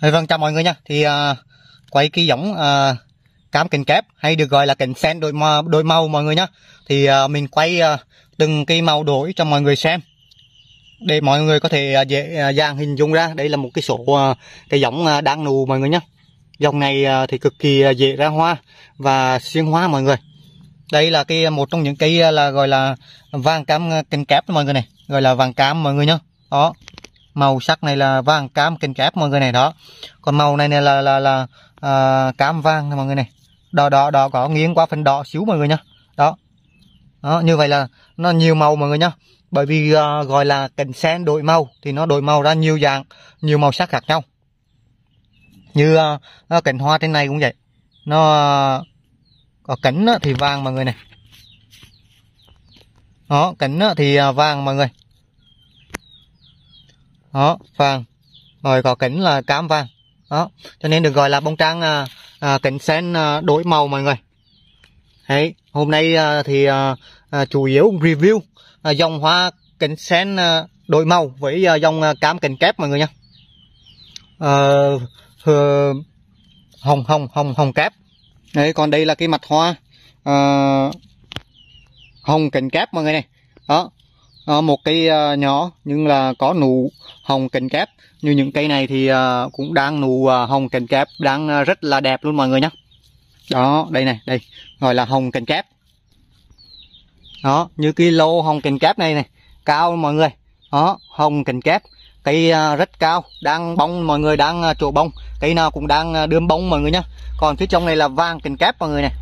Vâng chào mọi người nha. Thì uh, quay cái giống uh, à, cam cành kép hay được gọi là cành sen đổi màu đổi màu mọi người nhá. Thì uh, mình quay uh, từng cái màu đổi cho mọi người xem. Để mọi người có thể uh, dễ uh, dàng hình dung ra, đây là một cái sổ uh, cái giống uh, đang nụ mọi người nhá. Dòng này uh, thì cực kỳ uh, dễ ra hoa và xuyên hoa mọi người. Đây là cái một trong những cây uh, là gọi là vàng cam cành kép mọi người này, gọi là vàng cam mọi người nhá. Đó màu sắc này là vàng cam kèn kép mọi người này đó còn màu này này là là là à, cam vàng mọi người này đỏ đỏ đỏ có nghiêng qua phần đỏ xíu mọi người nhá đó đó như vậy là nó nhiều màu mọi người nhá bởi vì à, gọi là cần sen đổi màu thì nó đổi màu ra nhiều dạng nhiều màu sắc khác nhau như à, à cảnh hoa trên này cũng vậy nó à, có cánh thì vàng mọi người này đó cánh thì à, vàng mọi người đó vàng rồi có kính là cam vàng đó cho nên được gọi là bông trang à, à, kính sen à, đổi màu mọi người đấy hôm nay à, thì à, à, chủ yếu review à, dòng hoa kính sen à, đổi màu với à, dòng à, cam kính kép mọi người nha à, à, hồng hồng hồng hồng kép đấy còn đây là cái mặt hoa à, hồng kính kép mọi người này đó Ờ, một cây ờ, nhỏ nhưng là có nụ hồng cành kép như những cây này thì ờ, cũng đang nụ hồng cành kép đang rất là đẹp luôn mọi người nhé đó đây này đây gọi là hồng cành kép đó như cái lô hồng cành kép này này cao mọi người đó hồng cành kép cây rất cao đang bông mọi người đang à, chỗ bông cây nào cũng đang à, bông mọi người nhé còn phía trong này là vàng cành kép mọi người này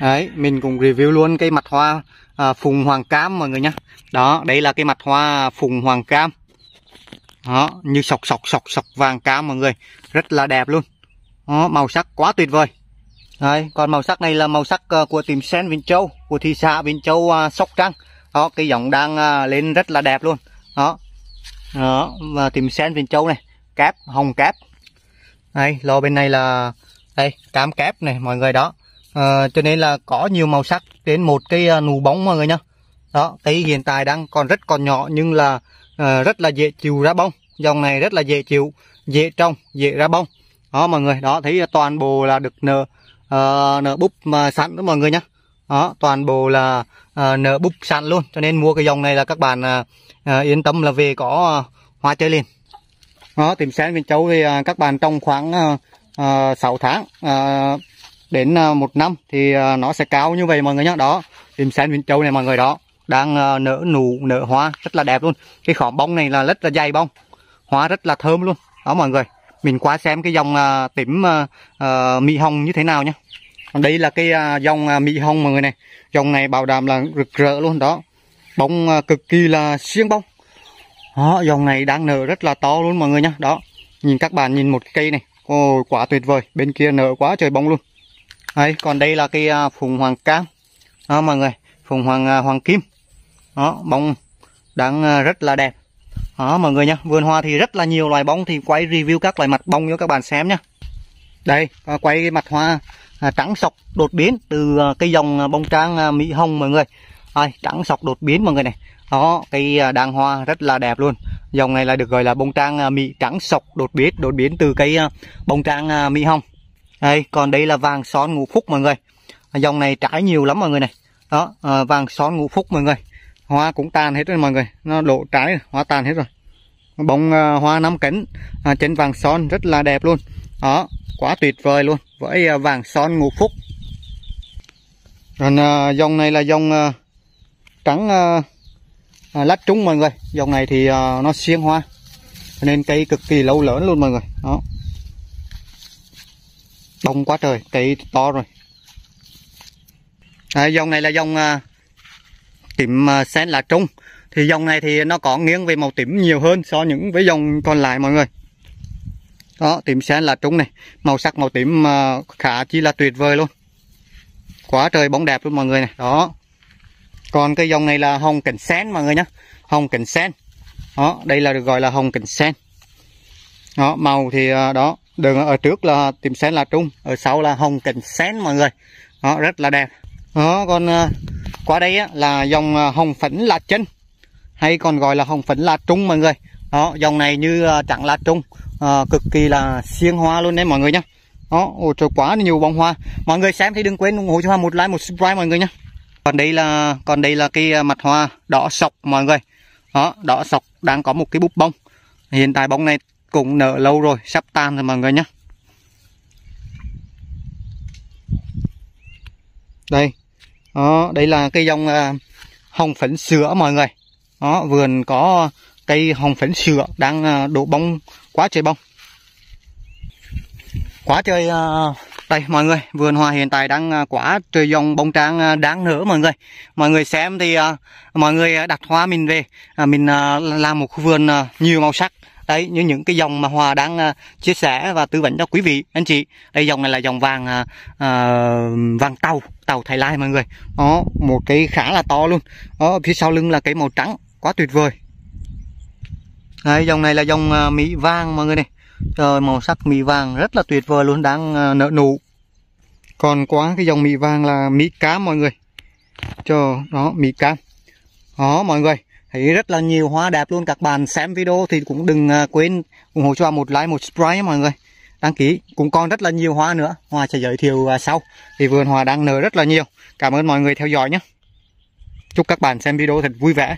đấy mình cũng review luôn cây mặt hoa à, phùng hoàng cam mọi người nhá đó đây là cái mặt hoa phùng hoàng cam đó như sọc sọc sọc sọc vàng cam mọi người rất là đẹp luôn đó, màu sắc quá tuyệt vời đây còn màu sắc này là màu sắc ờ, của tìm sen Vĩnh Châu của thị xã Vĩnh Châu à, Sóc Trăng đó cái giống đang à, lên rất là đẹp luôn đó đó và tìm sen Vĩnh Châu này kép hồng kép đây lò bên này là đây cam kép này mọi người đó à, cho nên là có nhiều màu sắc đến một cái à, nụ bóng mọi người nhá đó cây hiện tại đang còn rất còn nhỏ nhưng là à, rất là dễ chịu ra bông dòng này rất là dễ chịu dễ trồng dễ ra bông đó mọi người đó thấy toàn bộ là được nở uh, nở búp mà sẵn đó mọi người nhá đó toàn bộ là uh, nở búp sẵn luôn cho nên mua cái dòng này là các bạn uh, yên tâm là về có uh, hoa chơi liền đó tìm sáng bên cháu thì uh, các bạn trong khoảng uh, uh, 6 tháng uh, đến à, một năm thì à, nó sẽ cao như vậy mọi người nhá đó tìm sen vĩnh châu này mọi người đó đang à, nở nụ nở hoa rất là đẹp luôn cái khóm bông này là rất là dày bông hoa rất là thơm luôn đó mọi người mình qua xem cái dòng tím uh, mỹ hồng như thế nào nhá đây là cái dòng mỹ hồng mọi người này dòng này bảo đảm là rực rỡ luôn đó bông cực kỳ là xiên bông đó, dòng này đang nở rất là to luôn mọi người nhá đó nhìn các bạn nhìn một cây này ôi quá tuyệt vời bên kia nở quá trời bông luôn Đấy, còn đây là cây à, phùng hoàng cam đó mọi người phùng hoàng à, hoàng kim đó bông đang à, rất là đẹp đó mọi người nha vườn hoa thì rất là nhiều loài bông thì quay review các loại mặt bông cho các bạn xem nhá đây quay cái mặt hoa trắng sọc đột biến từ cái dòng bông trang mỹ hồng mọi người Ai, trắng sọc đột biến mọi người này đó cây đàng hoa rất là đẹp luôn dòng này là được gọi là bông trang mỹ trắng sọc đột biến đột biến từ cây bông trang mỹ hồng đây còn đây là vàng son ngũ phúc mọi người à, dòng này trái nhiều lắm mọi người này đó à, vàng son ngũ phúc mọi người hoa cũng tàn hết rồi mọi người nó đổ trái hoa tàn hết rồi bông à, hoa năm cánh à, trên vàng son rất là đẹp luôn đó quá tuyệt vời luôn với à, vàng son ngũ phúc rồi à, dòng này là dòng à, trắng à, à, lát trúng mọi người dòng này thì à, nó xiên hoa nên cây cực kỳ lâu lớn luôn mọi người đó đông quá trời cây to rồi à, dòng này là dòng à, tím à, sen lá trung thì dòng này thì nó có nghiêng về màu tím nhiều hơn so những với dòng còn lại mọi người đó tím sen lá trung này màu sắc màu tím à, khá chi là tuyệt vời luôn quá trời bóng đẹp luôn mọi người này đó còn cái dòng này là hồng cảnh sen mọi người nhé hồng cảnh sen đó đây là được gọi là hồng cảnh sen đó màu thì à, đó đường ở trước là tìm sen là trung ở sau là hồng cảnh sen mọi người đó, rất là đẹp đó, còn ờ, qua đây á, là dòng ờ, hồng phấn lá chân hay còn gọi là hồng phấn lá trung mọi người đó dòng này như ờ, trắng lá trung à, cực kỳ là xiên hoa luôn đấy mọi người nhá đó ôi trời quá nhiều bông hoa mọi người xem thì đừng quên ủng hộ cho hoa một like một subscribe mọi người nhá còn đây là còn đây là cái mặt hoa đỏ sọc mọi người đó đỏ sọc đang có một cái búp bông hiện tại bông này cũng nở lâu rồi sắp tan rồi mọi người nhé đây đó đây là cây dòng à, hồng phấn sữa mọi người đó vườn có cây hồng phấn sữa đang à, đổ bông quá trời bông quá trời à, đây mọi người vườn hoa hiện tại đang quá trời dòng bông trang đáng nở mọi người mọi người xem thì mọi người đặt hoa mình về mình làm một khu vườn nhiều màu sắc đấy như những cái dòng mà Hòa đang uh, chia sẻ và tư vấn cho quý vị anh chị đây dòng này là dòng vàng uh, vàng tàu tàu Thái Lai mọi người đó một cái khá là to luôn đó phía sau lưng là cái màu trắng quá tuyệt vời đấy dòng này là dòng uh, Mỹ vàng mọi người này trời màu sắc Mỹ vàng rất là tuyệt vời luôn đang uh, nở nụ còn quá cái dòng Mỹ vàng là Mỹ cá mọi người cho đó Mỹ cá đó mọi người thấy rất là nhiều hoa đẹp luôn các bạn xem video thì cũng đừng à, quên ủng hộ cho một like một subscribe mọi người đăng ký cũng còn rất là nhiều hoa nữa hoa sẽ giới thiệu à, sau thì vườn hoa đang nở rất là nhiều cảm ơn mọi người theo dõi nhé chúc các bạn xem video thật vui vẻ